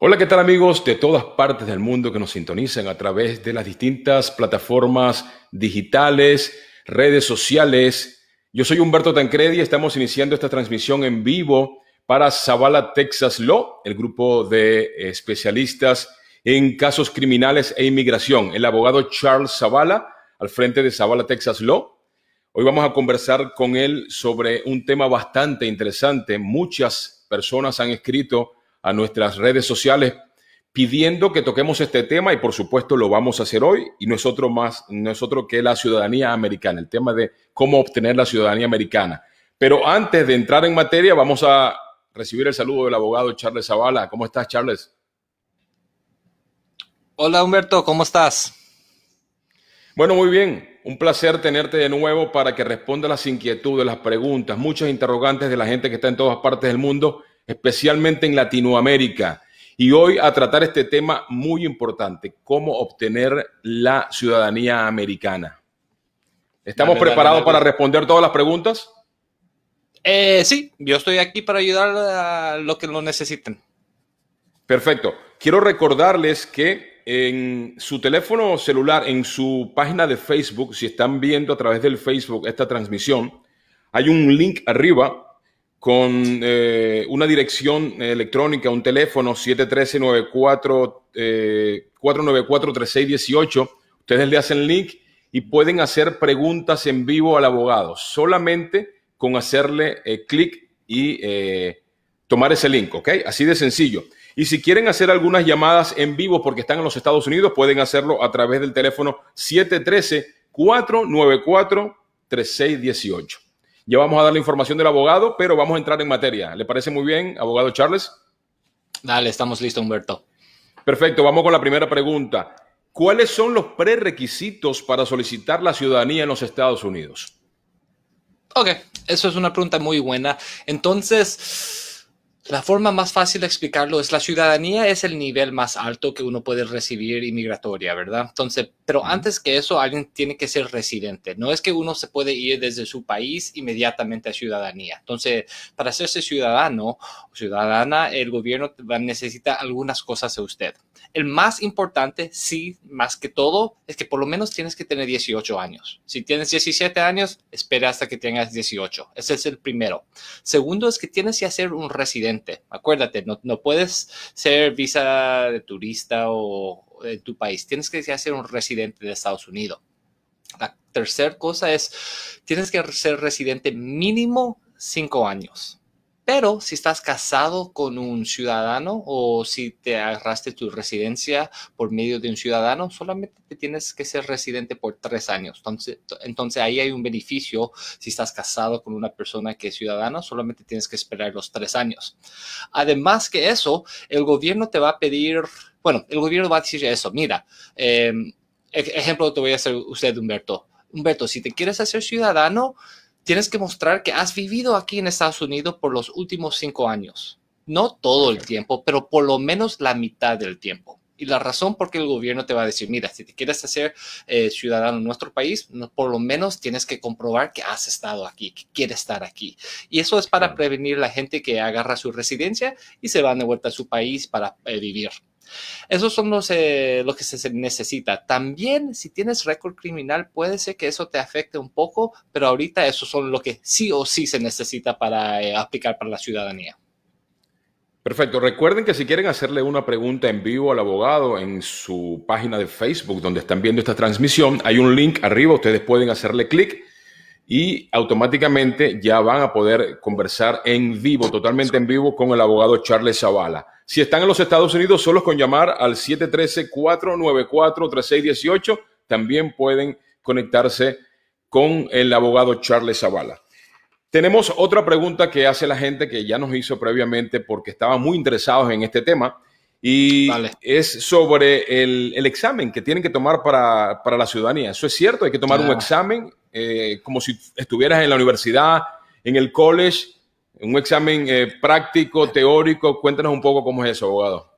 Hola, ¿qué tal amigos de todas partes del mundo que nos sintonizan a través de las distintas plataformas digitales, redes sociales? Yo soy Humberto Tancredi y estamos iniciando esta transmisión en vivo para Zavala Texas Law, el grupo de especialistas en casos criminales e inmigración. El abogado Charles Zavala, al frente de Zavala Texas Law. Hoy vamos a conversar con él sobre un tema bastante interesante. Muchas personas han escrito a nuestras redes sociales pidiendo que toquemos este tema y por supuesto lo vamos a hacer hoy y nosotros más, nosotros que la ciudadanía americana, el tema de cómo obtener la ciudadanía americana. Pero antes de entrar en materia, vamos a recibir el saludo del abogado Charles Zavala. ¿Cómo estás, Charles? Hola, Humberto, ¿cómo estás? Bueno, muy bien. Un placer tenerte de nuevo para que responda las inquietudes, las preguntas, muchas interrogantes de la gente que está en todas partes del mundo especialmente en Latinoamérica. Y hoy a tratar este tema muy importante, cómo obtener la ciudadanía americana. ¿Estamos preparados para responder todas las preguntas? Eh, sí, yo estoy aquí para ayudar a los que lo necesiten. Perfecto. Quiero recordarles que en su teléfono celular, en su página de Facebook, si están viendo a través del Facebook esta transmisión, hay un link arriba con eh, una dirección eh, electrónica, un teléfono 713 494-3618. Eh, Ustedes le hacen link y pueden hacer preguntas en vivo al abogado, solamente con hacerle clic y tomar ese link, ¿ok? Así de sencillo. Y si quieren hacer algunas llamadas en vivo porque están en los Estados Unidos, pueden hacerlo a través del teléfono 713-494-3618. Ya vamos a dar la información del abogado, pero vamos a entrar en materia. ¿Le parece muy bien, abogado Charles? Dale, estamos listos, Humberto. Perfecto, vamos con la primera pregunta. ¿Cuáles son los prerequisitos para solicitar la ciudadanía en los Estados Unidos? Ok, eso es una pregunta muy buena. Entonces, la forma más fácil de explicarlo es la ciudadanía es el nivel más alto que uno puede recibir inmigratoria, ¿verdad? Entonces, pero antes que eso, alguien tiene que ser residente. No es que uno se puede ir desde su país inmediatamente a ciudadanía. Entonces, para hacerse ciudadano o ciudadana, el gobierno necesita algunas cosas de usted. El más importante, sí, más que todo, es que por lo menos tienes que tener 18 años. Si tienes 17 años, espera hasta que tengas 18. Ese es el primero. Segundo es que tienes que hacer un residente Acuérdate, no, no puedes ser visa de turista o, en tu país. Tienes que ser un residente de Estados Unidos. La tercera cosa es, tienes que ser residente mínimo cinco años. Pero si estás casado con un ciudadano o si te agarraste tu residencia por medio de un ciudadano, solamente te tienes que ser residente por tres años. Entonces, entonces ahí hay un beneficio. Si estás casado con una persona que es ciudadana, solamente tienes que esperar los tres años. Además que eso, el gobierno te va a pedir, bueno, el gobierno va a decir eso. Mira, em, ejemplo te voy a hacer usted, Humberto. Humberto, si te quieres hacer ciudadano, tienes que mostrar que has vivido aquí en Estados Unidos por los últimos cinco años. No todo el tiempo, pero por lo menos la mitad del tiempo. Y la razón por qué el gobierno te va a decir, mira, si te quieres hacer eh, ciudadano en nuestro país, por lo menos tienes que comprobar que has estado aquí, que quieres estar aquí. Y eso es para prevenir la gente que agarra su residencia y se van de vuelta a su país para eh, vivir. Esos son los, eh, que se necesita. También, si tienes récord criminal, puede ser que eso te afecte un poco, pero ahorita esos son los que sí o sí se necesita para eh, aplicar para la ciudadanía. Perfecto. Recuerden que si quieren hacerle una pregunta en vivo al abogado en su página de Facebook, donde están viendo esta transmisión, hay un link arriba. Ustedes pueden hacerle clic y automáticamente ya van a poder conversar en vivo, totalmente en vivo, con el abogado Charles Zavala. Si están en los Estados Unidos, solo con llamar al 713-494-3618, también pueden conectarse con el abogado Charles Zavala. Tenemos otra pregunta que hace la gente que ya nos hizo previamente porque estaban muy interesados en este tema. Y es sobre el, examen que tienen que tomar para, la ciudadanía. Eso es cierto, hay que tomar un examen eh, como si estuvieras en la universidad, en el college, un examen eh, práctico, teórico. Cuéntanos un poco cómo es eso, abogado.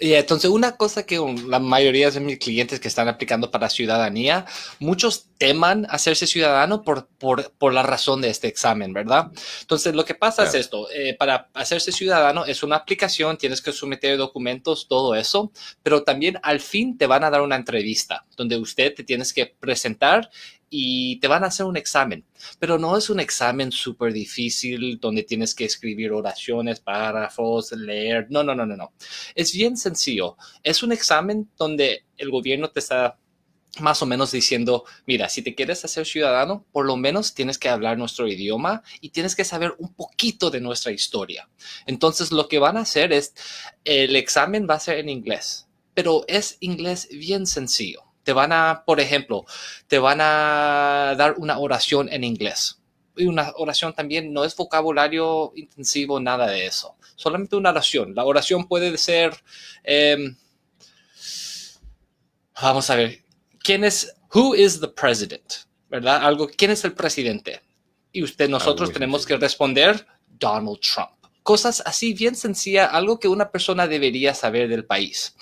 Y entonces, una cosa que la mayoría de mis clientes que están aplicando para ciudadanía, muchos teman hacerse ciudadano por, por, por la razón de este examen, ¿verdad? Entonces, lo que pasa es esto, eh, para hacerse ciudadano es una aplicación, tienes que someter documentos, todo eso, pero también al fin te van a dar una entrevista donde usted te tienes que presentar y te van a hacer un examen, pero no es un examen súper difícil donde tienes que escribir oraciones, párrafos, leer. No, no, no, no, no. Es bien sencillo. Es un examen donde el gobierno te está más o menos diciendo, mira, si te quieres hacer ciudadano, por lo menos tienes que hablar nuestro idioma y tienes que saber un poquito de nuestra historia. Entonces, lo que van a hacer es, el examen va a ser en inglés, pero es inglés bien sencillo. Te van a, por ejemplo, te van a dar una oración en inglés. Y una oración también no es vocabulario intensivo, nada de eso. Solamente una oración. La oración puede ser, em, vamos a ver, ¿quién es, who is the president? ¿Verdad? Algo, ¿quién es el presidente? Y usted, nosotros tenemos que responder Donald Trump cosas así bien sencilla, algo que una persona debería saber del país.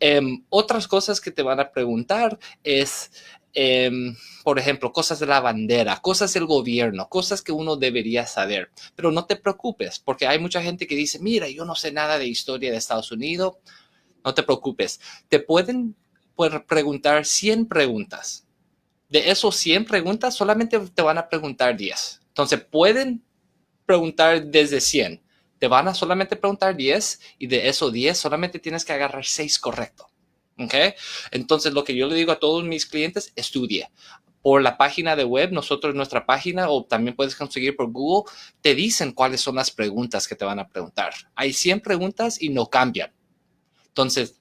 Em, otras cosas que te van a preguntar es, em, por ejemplo, cosas de la bandera, cosas del gobierno, cosas que uno debería saber. Pero no te preocupes, porque hay mucha gente que dice, mira, yo no sé nada de historia de Estados Unidos. No te preocupes. Te pueden preguntar 100 preguntas. De esos 100 preguntas, solamente te van a preguntar 10. Entonces, pueden preguntar desde 100 te van a solamente preguntar 10 y de esos 10 solamente tienes que agarrar 6 correcto. ¿Okay? Entonces, lo que yo le digo a todos mis clientes, estudia. Por la página de web, nosotros, nuestra página, o también puedes conseguir por Google, te dicen cuáles son las preguntas que te van a preguntar. Hay 100 preguntas y no cambian. Entonces,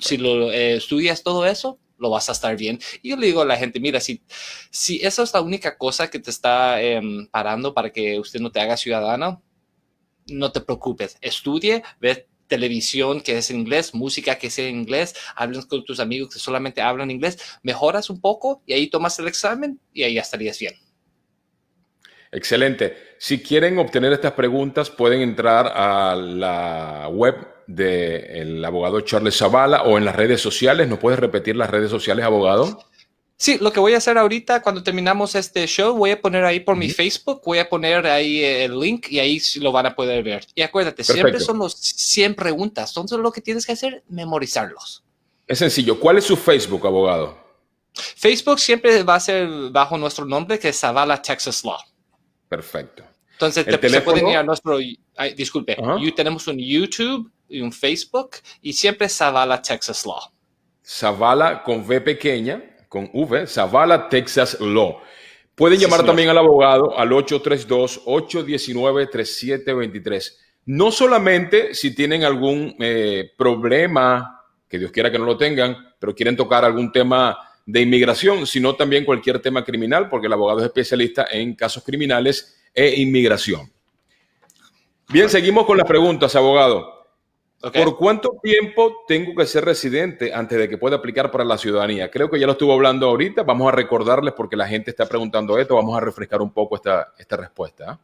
si lo eh, estudias todo eso, lo vas a estar bien. Y yo le digo a la gente, mira, si, si esa es la única cosa que te está em, parando para que usted no te haga ciudadano, no te preocupes, estudie, ve televisión que es en inglés, música que es en inglés, hablas con tus amigos que solamente hablan inglés, mejoras un poco y ahí tomas el examen y ahí ya estarías bien. Excelente. Si quieren obtener estas preguntas, pueden entrar a la web del abogado Charles Zavala o en las redes sociales. ¿No puedes repetir las redes sociales, abogado? Sí, lo que voy a hacer ahorita cuando terminamos este show, voy a poner ahí por mi Facebook, voy a poner ahí el link y ahí lo van a poder ver. Y acuérdate, siempre son los 100 preguntas. Entonces lo que tienes que hacer, memorizarlos. Es sencillo. ¿Cuál es su Facebook, abogado? Facebook siempre va a ser bajo nuestro nombre, que es Zavala Texas Law. Perfecto. Entonces te, pueden ir a nuestro, disculpe, tenemos un YouTube y un Facebook y siempre Zavala Texas Law. Zavala con V pequeña con V, Zavala Texas Law. Pueden llamar también al abogado al 832-819-3723. No solamente si tienen algún eh, problema, que Dios quiera que no lo tengan, pero quieren tocar algún tema de inmigración, sino también cualquier tema criminal, porque el abogado es especialista en casos criminales e inmigración. Bien, seguimos con las preguntas, abogado. ¿Por cuánto tiempo tengo que ser residente antes de que pueda aplicar para la ciudadanía? Creo que ya lo estuvo hablando ahorita. Vamos a recordarles porque la gente está preguntando esto. Vamos a refrescar un poco esta, esta respuesta. ¿ah?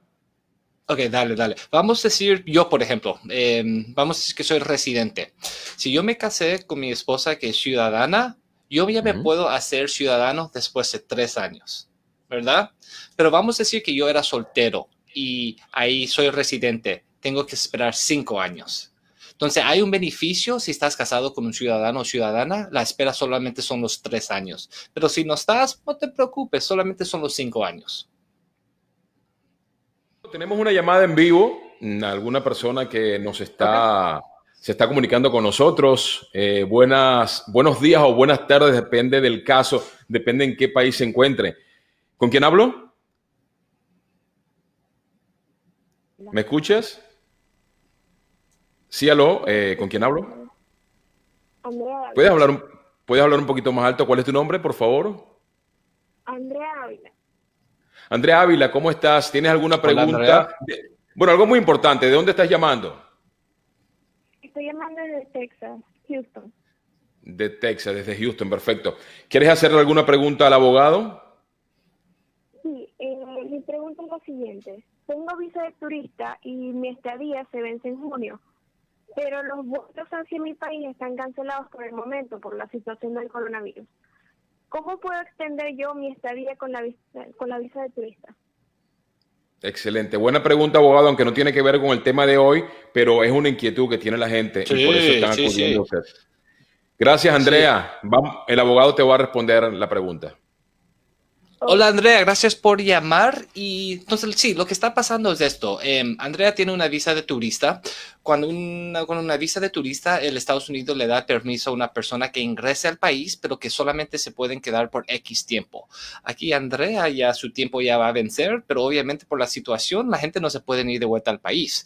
Ok, dale, dale. Vamos a decir, yo por ejemplo, eh, vamos a decir que soy residente. Si yo me casé con mi esposa que es ciudadana, yo ya me puedo hacer ciudadano después de tres años, ¿verdad? Pero vamos a decir que yo era soltero y ahí soy residente. Tengo que esperar cinco años. Entonces, hay un beneficio si estás casado con un ciudadano o ciudadana, la espera solamente son los tres años. Pero si no estás, no te preocupes, solamente son los cinco años. Tenemos una llamada en vivo, mm, alguna persona que nos está, se está comunicando con nosotros. Eh, buenas, buenos días o buenas tardes, depende del caso, depende en qué país se encuentre. ¿Con quién hablo? ¿Me escuchas? Sí, aló, eh, ¿con quién hablo? Andrea. ¿Puedes hablar, un, ¿Puedes hablar un poquito más alto? ¿Cuál es tu nombre, por favor? Andrea Ávila. Andrea Ávila, ¿cómo estás? ¿Tienes alguna pregunta? bueno, algo muy importante, ¿de dónde estás llamando? Estoy llamando desde Texas, Houston. De Texas, desde Houston, perfecto. ¿Quieres hacerle alguna pregunta al abogado? Sí, eh, mi pregunta es la siguiente. Tengo visa de turista y mi estadía se vence en junio pero los vuelos hacia mi país están cancelados por el momento por la situación del coronavirus. ¿Cómo puedo extender yo mi estadía con la visa, con la visa de turista? Excelente, buena pregunta, abogado, aunque no tiene que ver con el tema de hoy, pero es una inquietud que tiene la gente y por eso están acudiendo sí. Gracias, Andrea. el abogado te va a responder la pregunta. Oh. Hola Andrea, gracias por llamar. Y entonces, sí, lo que está pasando es esto. Em, Andrea tiene una visa de turista. Cuando una, con una visa de turista, el Estados Unidos le da permiso a una persona que ingrese al país, pero que solamente se pueden quedar por X tiempo. Aquí Andrea ya su tiempo ya va a vencer, pero obviamente por la situación la gente no se puede ir de vuelta al país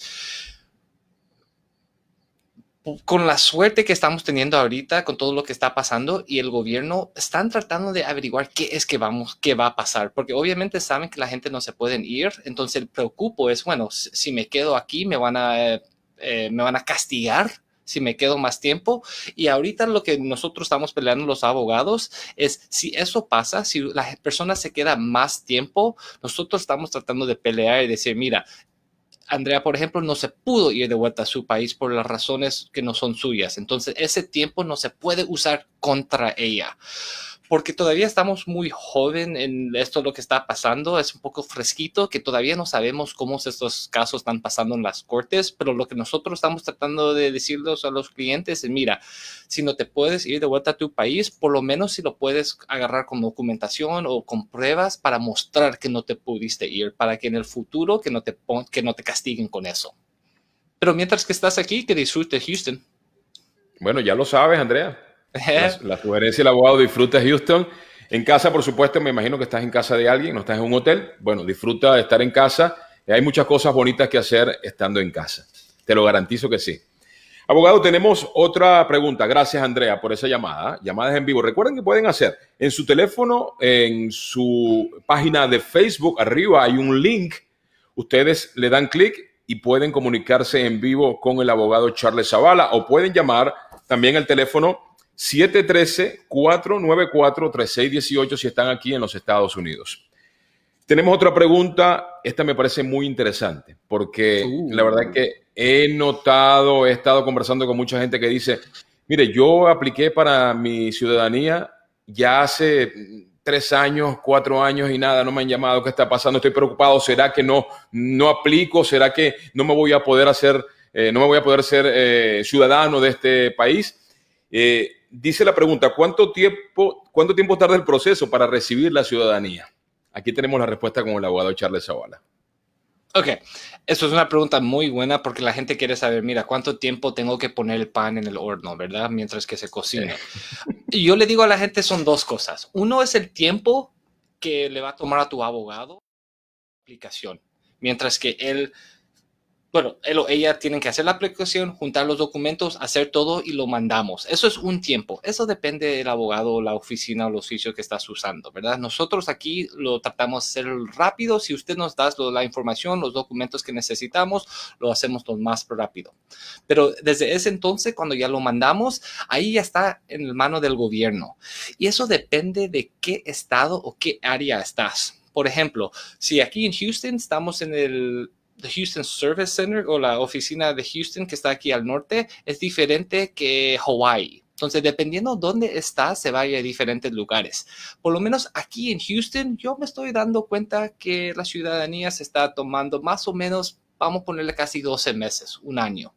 con la suerte que estamos teniendo ahorita, con todo lo que está pasando y el gobierno están tratando de averiguar qué es que vamos, qué va a pasar, porque obviamente saben que la gente no se pueden ir, entonces el preocupo es, bueno, si me quedo aquí me van a, eh, me van a castigar si me quedo más tiempo. Y ahorita lo que nosotros estamos peleando los abogados es si eso pasa, si la persona se queda más tiempo, nosotros estamos tratando de pelear y decir, mira, Andrea, por ejemplo, no se pudo ir de vuelta a su país por las razones que no son suyas. Entonces, ese tiempo no se puede usar contra ella porque todavía estamos muy joven en esto lo que está pasando, es un poco fresquito, que todavía no sabemos cómo estos casos están pasando en las cortes, pero lo que nosotros estamos tratando de decirles a los clientes es, mira, si no te puedes ir de vuelta a tu país, por lo menos si lo puedes agarrar con documentación o con pruebas para mostrar que no te pudiste ir, para que en el futuro que no te, que no te castiguen con eso. Pero mientras que estás aquí, que disfrutes Houston. Bueno, ya lo sabes, Andrea. La, sugerencia del abogado disfruta Houston. En casa, por supuesto, me imagino que estás en casa de alguien, no estás en un hotel. Bueno, disfruta de estar en casa. Hay muchas cosas bonitas que hacer estando en casa. Te lo garantizo que sí. Abogado, tenemos otra pregunta. Gracias, Andrea, por esa llamada. Llamadas en vivo. Recuerden que pueden hacer en su teléfono, en su página de Facebook, arriba hay un link. Ustedes le dan clic y pueden comunicarse en vivo con el abogado Charles Zavala o pueden llamar también al teléfono 713-494-3618 si están aquí en los Estados Unidos. Tenemos otra pregunta, esta me parece muy interesante, porque uh. la verdad que he notado, he estado conversando con mucha gente que dice, mire, yo apliqué para mi ciudadanía ya hace tres años, cuatro años y nada, no me han llamado, ¿qué está pasando? Estoy preocupado, ¿será que no, no aplico? ¿Será que no me voy a poder hacer, eh, no me voy a poder ser eh, ciudadano de este país? Eh, dice la pregunta, ¿cuánto tiempo, ¿cuánto tiempo tarda el proceso para recibir la ciudadanía? Aquí tenemos la respuesta con el abogado Charles Zavala. Ok, eso es una pregunta muy buena porque la gente quiere saber, mira, ¿cuánto tiempo tengo que poner el pan en el horno, verdad? Mientras que se cocina. Y Yo le digo a la gente son dos cosas. Uno es el tiempo que le va a tomar a tu abogado aplicación, mientras que él bueno, eh, ella tienen que hacer la aplicación, juntar los documentos, hacer todo y lo mandamos. Eso es un tiempo. Eso depende del abogado, la oficina o los oficio que estás usando, ¿verdad? Nosotros aquí lo tratamos de hacer rápido. Si usted nos da la información, los documentos que necesitamos, lo hacemos lo más rápido. Pero desde ese entonces, cuando ya lo mandamos, ahí ya está en la mano del gobierno. Y eso depende de qué estado o qué área estás. Por ejemplo, si aquí en Houston estamos en el The Houston Service Center o la oficina de Houston que está aquí al norte es diferente que Hawaii. Entonces, dependiendo dónde está, se va a diferentes lugares. Por lo menos aquí en Houston, yo me estoy dando cuenta que la ciudadanía se está tomando más o menos vamos a ponerle casi 12 meses, un año.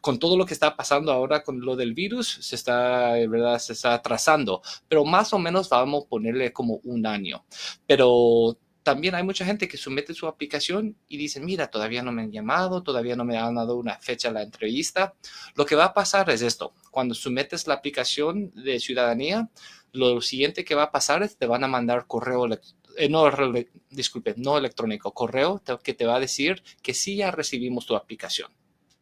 Con todo lo que está pasando ahora con lo del virus, se está, de ¿verdad? Se está atrasando, pero más o menos vamos a ponerle como un año. Pero también hay mucha gente que somete su aplicación y dicen, mira, todavía no me han llamado, todavía no me han dado una fecha a la entrevista. Lo que va a pasar es esto, cuando sometes la aplicación de ciudadanía, lo siguiente que va a pasar es que te van a mandar correo eh, no, no electrónico, correo que te va a decir que sí ya recibimos tu aplicación.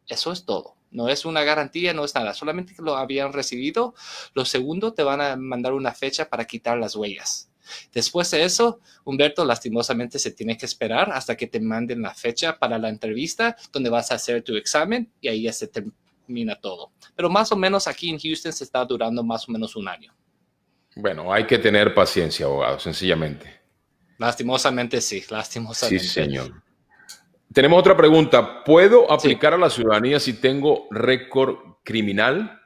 Eso es todo. No es una garantía, no es nada. Solamente que lo habían recibido. Lo segundo, te van a mandar una fecha para quitar las huellas Después de eso, Humberto lastimosamente se tiene que esperar hasta que te manden la fecha para la entrevista donde vas a hacer tu examen y ahí ya se termina todo. Pero más o menos aquí en Houston se está durando más o menos un año. Bueno, hay que tener paciencia, abogado, sencillamente. Lastimosamente sí, lastimosamente. Sí, señor. Tenemos otra pregunta. ¿Puedo aplicar a la ciudadanía si tengo récord criminal?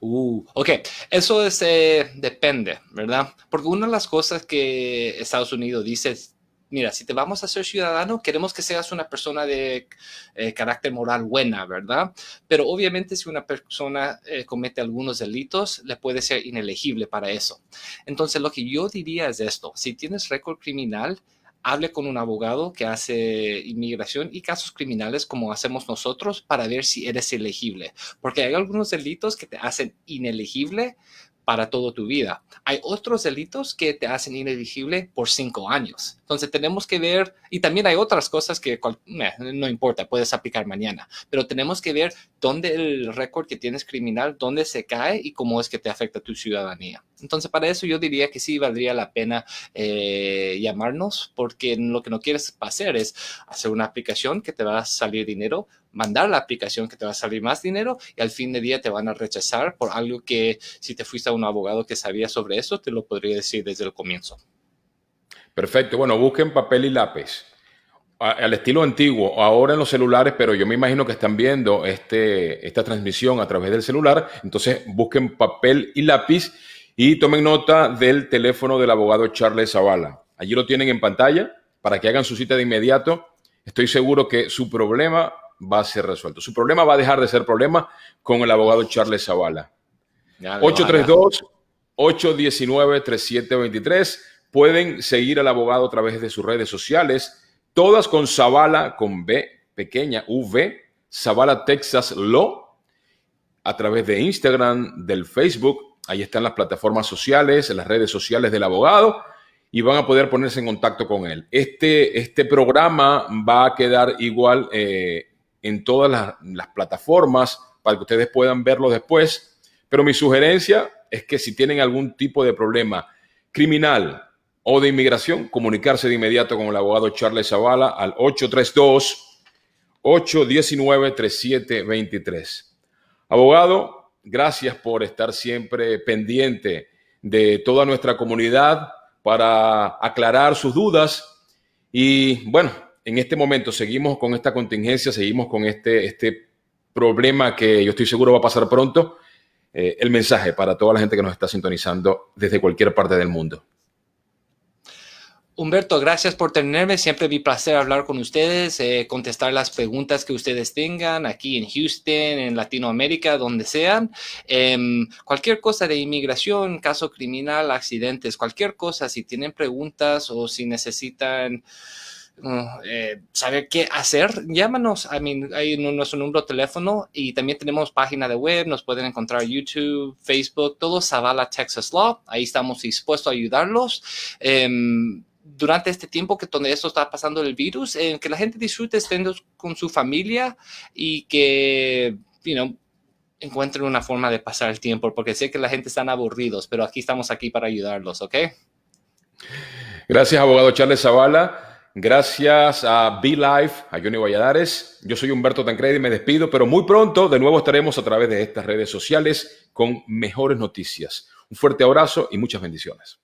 Uh, ok, eso eh, depende, ¿verdad? Porque una de las cosas que Estados Unidos dice es, mira, si te vamos a ser ciudadano, queremos que seas una persona de eh, carácter moral buena, ¿verdad? Pero obviamente si una persona eh, comete algunos delitos, le puede ser inelegible para eso. Entonces, lo que yo diría es esto, si tienes récord criminal, hable con un abogado que hace inmigración y casos criminales como hacemos nosotros para ver si eres elegible, porque hay algunos delitos que te hacen inelegible para toda tu vida. Hay otros delitos que te hacen inelegible por cinco años. Entonces tenemos que ver, y también hay otras cosas que no importa, puedes aplicar mañana, pero tenemos que ver dónde el récord que tienes criminal, dónde se cae y cómo es que te afecta tu ciudadanía. Entonces para eso yo diría que sí valdría la pena eh, llamarnos porque lo que no quieres hacer es hacer una aplicación que te va a salir dinero mandar la aplicación que te va a salir más dinero y al fin de día te van a rechazar por algo que si te fuiste a un abogado que sabía sobre eso, te lo podría decir desde el comienzo. Perfecto. Bueno, busquen papel y lápiz. al estilo antiguo, ahora en los celulares, pero yo me imagino que están viendo este, esta transmisión a través del celular. Entonces, busquen papel y lápiz y tomen nota del teléfono del abogado Charles Zavala. Allí lo tienen en pantalla para que hagan su cita de inmediato. Estoy seguro que su problema va a ser resuelto. Su problema va a dejar de ser problema con el abogado Charles Zavala. 832-819-3723. Pueden seguir al abogado a través de sus redes sociales, todas con Zavala, con B pequeña, V, Zavala Texas Law, a través de Instagram, del Facebook. Ahí están las plataformas sociales, las redes sociales del abogado y van a poder ponerse en contacto con él. Este, este programa va a quedar igual eh, en todas las plataformas para que ustedes puedan verlo después. Pero mi sugerencia es que si tienen algún tipo de problema criminal, o de inmigración, comunicarse de inmediato con el abogado Charles Zavala al 832-819-3723. Abogado, gracias por estar siempre pendiente de toda nuestra comunidad para aclarar sus dudas. Y bueno, en este momento seguimos con esta contingencia, seguimos con este, este problema que yo estoy seguro va a pasar pronto. Eh, el mensaje para toda la gente que nos está sintonizando desde cualquier parte del mundo. Humberto, gracias por tenerme. Siempre mi placer hablar con ustedes, eh, contestar las preguntas que ustedes tengan aquí en Houston, en Latinoamérica, donde sean. Em, cualquier cosa de inmigración, caso criminal, accidentes, cualquier cosa, si tienen preguntas o si necesitan... Mm, eh, saber qué hacer, llámanos. I mean, hay nuestro número de teléfono y también tenemos página de web. Nos pueden encontrar YouTube, Facebook, todo Zavala Texas Law. Ahí estamos dispuestos a ayudarlos. Em, durante este tiempo que donde esto está pasando el virus, que la gente disfrute estando con su familia y que, you encuentren una forma de pasar el tiempo, porque sé que la gente están aburridos, pero aquí estamos aquí para ayudarlos, ¿ok? Gracias, abogado Charles Zavala. Gracias a Be Life, a Johnny Valladares. Yo soy Humberto Tancredi me despido, pero muy pronto de nuevo estaremos a través de estas redes sociales con mejores noticias. Un fuerte abrazo y muchas bendiciones.